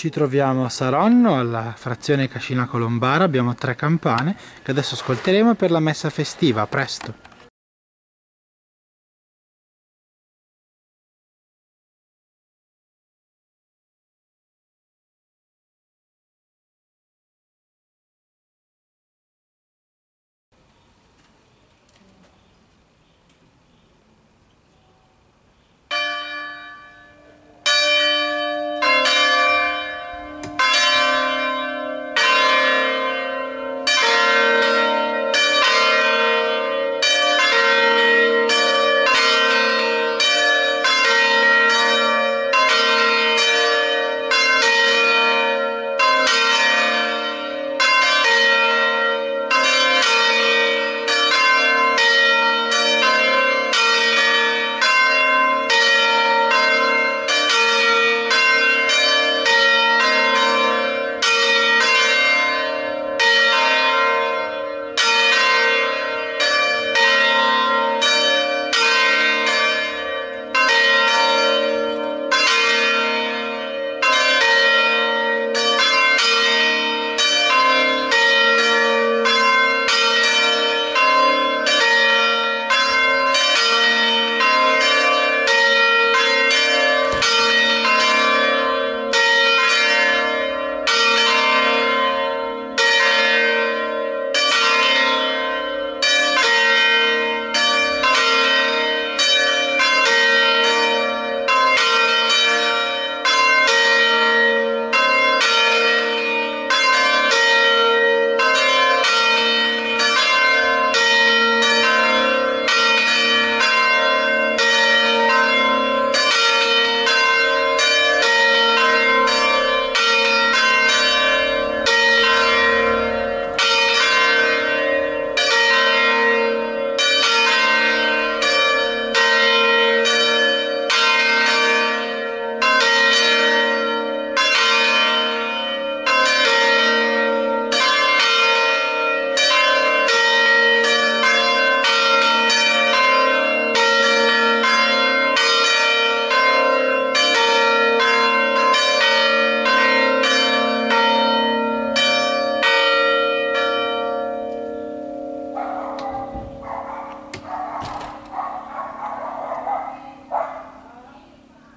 Ci troviamo a Saronno, alla frazione Cascina Colombara, abbiamo tre campane che adesso ascolteremo per la messa festiva, presto!